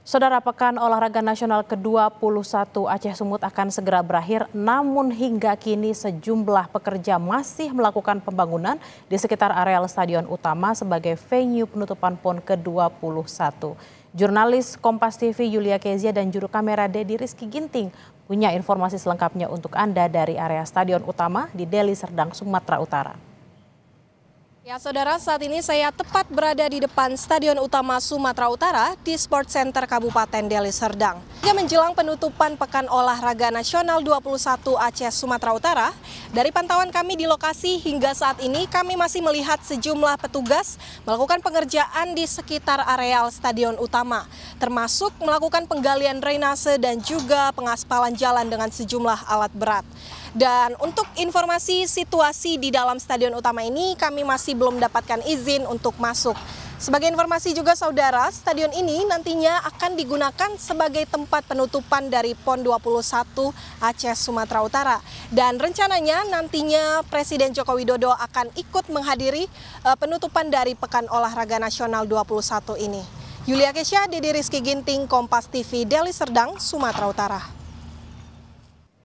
Saudara Pekan Olahraga Nasional ke-21 Aceh Sumut akan segera berakhir, namun hingga kini sejumlah pekerja masih melakukan pembangunan di sekitar areal stadion utama sebagai venue penutupan PON ke-21. Jurnalis Kompas TV Yulia Kezia dan juru kamera Dedi Rizky Ginting punya informasi selengkapnya untuk Anda dari area stadion utama di Deli Serdang, Sumatera Utara. Ya, saudara, saat ini saya tepat berada di depan Stadion Utama Sumatera Utara di Sport Center Kabupaten Deli Serdang. Ya, menjelang penutupan Pekan Olahraga Nasional 21 Aceh Sumatera Utara, dari pantauan kami di lokasi hingga saat ini kami masih melihat sejumlah petugas melakukan pengerjaan di sekitar areal Stadion Utama, termasuk melakukan penggalian drainase dan juga pengaspalan jalan dengan sejumlah alat berat. Dan untuk informasi situasi di dalam Stadion Utama ini kami masih belum mendapatkan izin untuk masuk. Sebagai informasi juga saudara, stadion ini nantinya akan digunakan sebagai tempat penutupan dari PON 21 Aceh Sumatera Utara. Dan rencananya nantinya Presiden Joko Widodo akan ikut menghadiri eh, penutupan dari Pekan Olahraga Nasional 21 ini. Yulia Kesha, Didi Rizky Ginting, Kompas TV, Deli Serdang, Sumatera Utara.